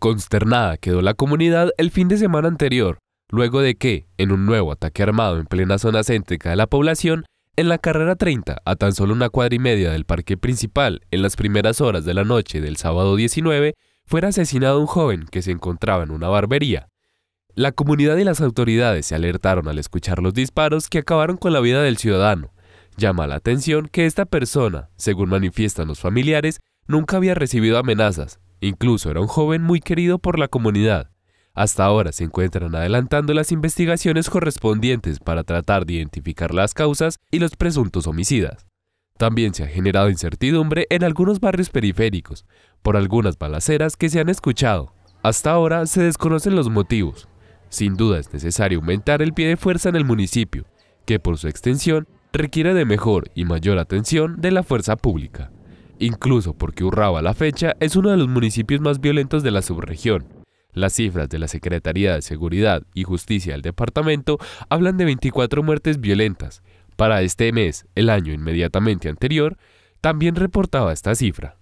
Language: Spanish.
Consternada quedó la comunidad el fin de semana anterior, luego de que, en un nuevo ataque armado en plena zona céntrica de la población, en la carrera 30, a tan solo una cuadra y media del parque principal, en las primeras horas de la noche del sábado 19, fuera asesinado un joven que se encontraba en una barbería. La comunidad y las autoridades se alertaron al escuchar los disparos que acabaron con la vida del ciudadano. Llama la atención que esta persona, según manifiestan los familiares, nunca había recibido amenazas, Incluso era un joven muy querido por la comunidad. Hasta ahora se encuentran adelantando las investigaciones correspondientes para tratar de identificar las causas y los presuntos homicidas. También se ha generado incertidumbre en algunos barrios periféricos por algunas balaceras que se han escuchado. Hasta ahora se desconocen los motivos. Sin duda es necesario aumentar el pie de fuerza en el municipio, que por su extensión requiere de mejor y mayor atención de la fuerza pública incluso porque Urraba a la fecha es uno de los municipios más violentos de la subregión. Las cifras de la Secretaría de Seguridad y Justicia del departamento hablan de 24 muertes violentas. Para este mes, el año inmediatamente anterior, también reportaba esta cifra.